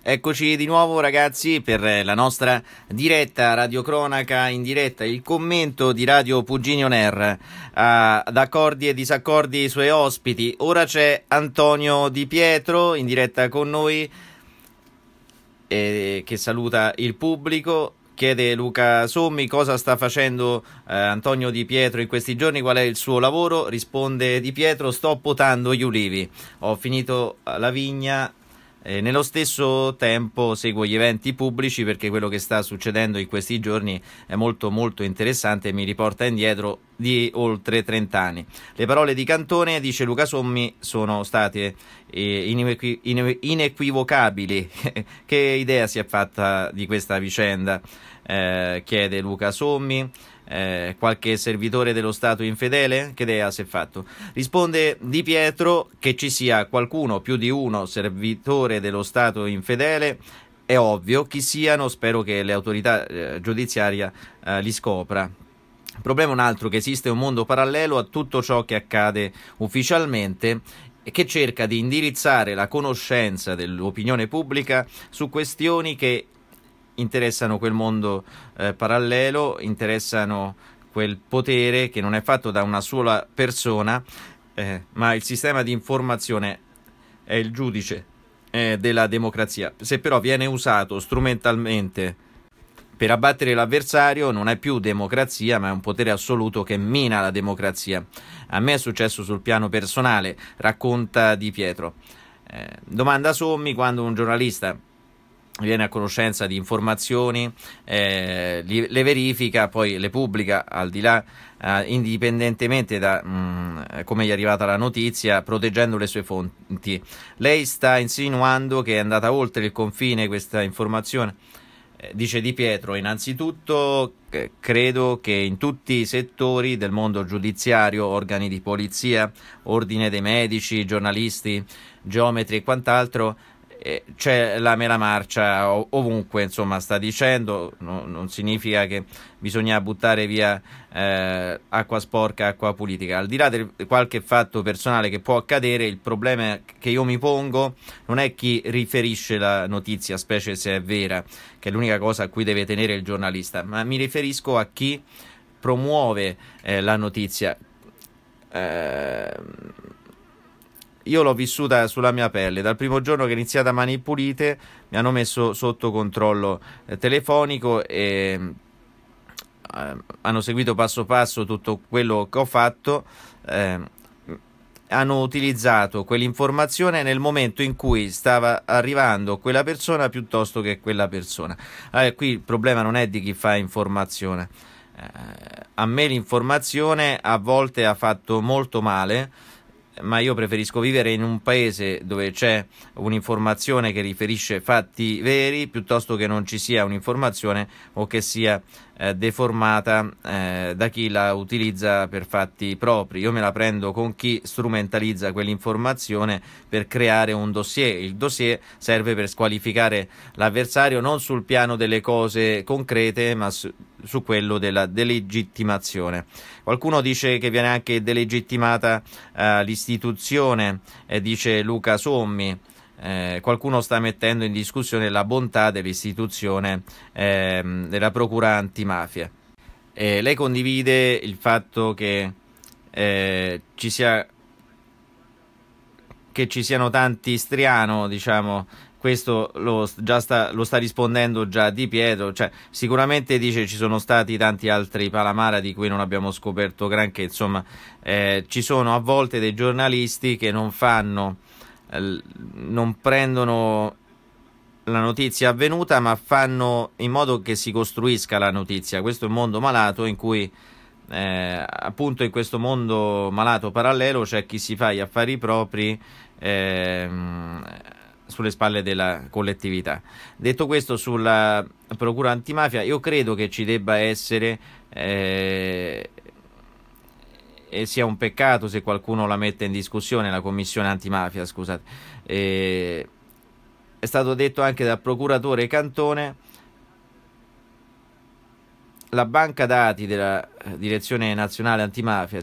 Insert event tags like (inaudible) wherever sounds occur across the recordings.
Eccoci di nuovo ragazzi per eh, la nostra diretta Radio Cronaca in diretta, il commento di Radio Puginio Ner uh, ah, ad accordi e disaccordi i suoi ospiti. Ora c'è Antonio Di Pietro in diretta con noi eh, che saluta il pubblico. Chiede Luca Sommi cosa sta facendo eh, Antonio Di Pietro in questi giorni, qual è il suo lavoro. Risponde Di Pietro: Sto potando gli ulivi. Ho finito la vigna eh, nello stesso tempo seguo gli eventi pubblici perché quello che sta succedendo in questi giorni è molto molto interessante e mi riporta indietro di oltre 30 anni. Le parole di Cantone, dice Luca Sommi, sono state eh, inequi inequivocabili. (laughs) che idea si è fatta di questa vicenda? Eh, chiede Luca Sommi eh, qualche servitore dello Stato infedele? Che idea si è fatto? Risponde Di Pietro che ci sia qualcuno, più di uno, servitore dello Stato infedele è ovvio, chi siano spero che l'autorità autorità eh, giudiziarie eh, li scopra. Il problema è un altro, che esiste un mondo parallelo a tutto ciò che accade ufficialmente e che cerca di indirizzare la conoscenza dell'opinione pubblica su questioni che interessano quel mondo eh, parallelo, interessano quel potere che non è fatto da una sola persona, eh, ma il sistema di informazione è il giudice eh, della democrazia. Se però viene usato strumentalmente per abbattere l'avversario non è più democrazia, ma è un potere assoluto che mina la democrazia. A me è successo sul piano personale, racconta Di Pietro. Eh, domanda Sommi quando un giornalista viene a conoscenza di informazioni, eh, li, le verifica, poi le pubblica al di là, eh, indipendentemente da mh, mm, come gli è arrivata la notizia, proteggendo le sue fonti. Lei sta insinuando che è andata oltre il confine questa informazione. Eh, dice Di Pietro, innanzitutto eh, credo che in tutti i settori del mondo giudiziario, organi di polizia, ordine dei medici, giornalisti, geometri e quant'altro, c'è la mela marcia ovunque, insomma, sta dicendo, no, non significa che bisogna buttare via eh, acqua sporca, acqua politica. Al di là di qualche fatto personale che può accadere, il problema che io mi pongo non è chi riferisce la notizia, specie se è vera, che è l'unica cosa a cui deve tenere il giornalista, ma mi riferisco a chi promuove eh, la notizia. Eh, io l'ho vissuta sulla mia pelle. Dal primo giorno che è iniziata Mani Pulite mi hanno messo sotto controllo eh, telefonico e mm, eh, hanno seguito passo passo tutto quello che ho fatto. Eh, hanno utilizzato quell'informazione nel momento in cui stava arrivando quella persona piuttosto che quella persona. Allora, ah, qui il problema non è di chi fa informazione. Eh, a me l'informazione a volte ha fatto molto male ma io preferisco vivere in un paese dove c'è un'informazione che riferisce fatti veri piuttosto che non ci sia un'informazione o che sia eh, deformata eh, da chi la utilizza per fatti propri. Io me la prendo con chi strumentalizza quell'informazione per creare un dossier. Il dossier serve per squalificare l'avversario non sul piano delle cose concrete, ma su su quello della delegittimazione. Qualcuno dice che viene anche delegittimata eh, l'istituzione, eh, dice Luca Sommi. Eh, qualcuno sta mettendo in discussione la bontà dell'istituzione ehm, della Procura antimafia. Eh, lei condivide il fatto che eh, ci sia che ci siano tanti Striano, diciamo, questo lo sta, lo, sta, rispondendo già Di Pietro, cioè, sicuramente dice ci sono stati tanti altri Palamara di cui non abbiamo scoperto granché, insomma eh, ci sono a volte dei giornalisti che non fanno, eh, non prendono la notizia avvenuta ma fanno in modo che si costruisca la notizia, questo è un mondo malato in cui eh, appunto in questo mondo malato parallelo c'è chi si fa gli affari propri eh, sulle spalle della collettività. Detto questo sulla procura antimafia, io credo che ci debba essere eh, e sia un peccato se qualcuno la mette in discussione, la commissione antimafia, scusate. Eh, è stato detto anche dal procuratore Cantone la banca dati della eh, Direzione Nazionale Antimafia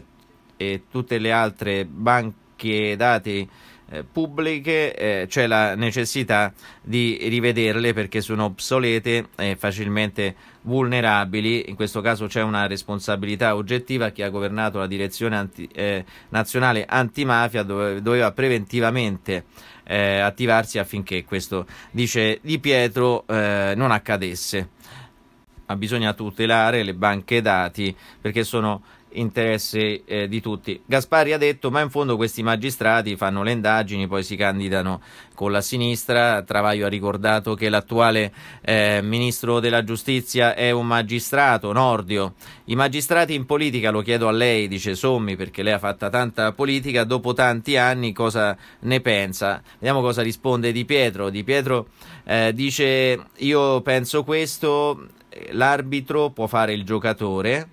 e tutte le altre banche dati eh, pubbliche eh, c'è la necessità di rivederle perché sono obsolete e facilmente vulnerabili in questo caso c'è una responsabilità oggettiva che ha governato la direzione anti, eh, nazionale antimafia dove, doveva preventivamente eh, attivarsi affinché questo dice Di Pietro eh, non accadesse bisogna tutelare le banche dati perché sono interesse eh, di tutti. Gaspari ha detto ma in fondo questi magistrati fanno le indagini, poi si candidano con la sinistra. Travaglio ha ricordato che l'attuale eh, ministro della giustizia è un magistrato, Nordio. I magistrati in politica, lo chiedo a lei, dice Sommi, perché lei ha fatta tanta politica, dopo tanti anni cosa ne pensa? Vediamo cosa risponde Di Pietro. Di Pietro eh, dice io penso questo, l'arbitro può fare il giocatore,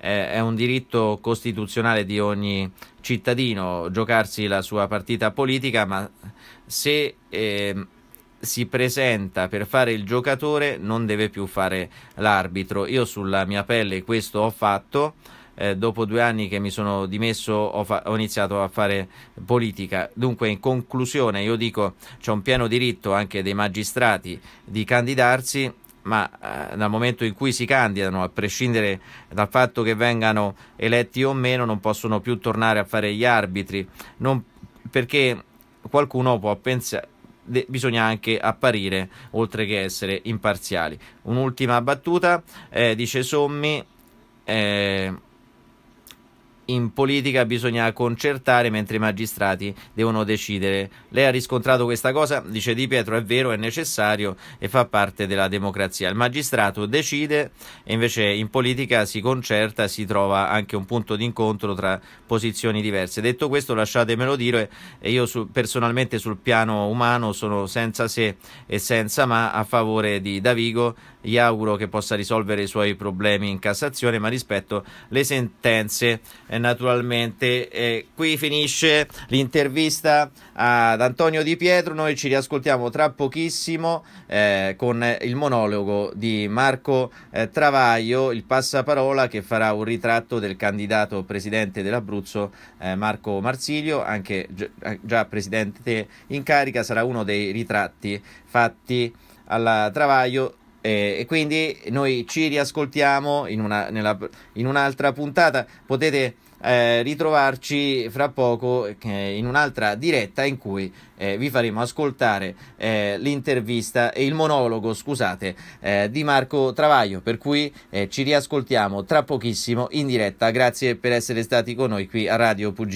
eh, è un diritto costituzionale di ogni cittadino giocarsi la sua partita politica, ma se eh, si presenta per fare il giocatore non deve più fare l'arbitro. Io sulla mia pelle questo ho fatto. Eh, dopo due anni che mi sono dimesso ho, fa- ho, iniziato a fare politica. Dunque, in conclusione, io dico c'è un pieno diritto anche dei magistrati di candidarsi ma eh, dal momento in cui si candidano, a prescindere dal fatto che vengano eletti o meno, non possono più tornare a fare gli arbitri, non, perché qualcuno può pensare, bisogna anche apparire oltre che essere imparziali. Un'ultima battuta, eh, dice Sommi. Eh, in politica bisogna concertare mentre i magistrati devono decidere. Lei ha riscontrato questa cosa, dice Di Pietro, è vero, è necessario e fa parte della democrazia. Il magistrato decide e invece in politica si concerta, si trova anche un punto d'incontro tra posizioni diverse. Detto questo, lasciatemelo dire, io su, personalmente sul piano umano sono senza se e senza ma a favore di Davigo, gli auguro che possa risolvere i suoi problemi in Cassazione, ma rispetto le sentenze eh, naturalmente. Eh, qui finisce l'intervista ad Antonio Di Pietro, noi ci riascoltiamo tra pochissimo eh, con il monologo di Marco eh, Travaglio, il passaparola che farà un ritratto del candidato presidente dell'Abruzzo eh, Marco Marsilio, anche eh, già presidente in carica, sarà uno dei ritratti fatti alla Travaglio e quindi noi ci riascoltiamo in, una, nella, in un'altra puntata. Potete eh, ritrovarci fra poco eh, in un'altra diretta in cui eh, vi faremo ascoltare eh, l'intervista e il monologo, scusate, eh, di Marco Travaglio, per cui ci riascoltiamo tra pochissimo in diretta. Grazie per essere stati con noi qui a Radio Pugino.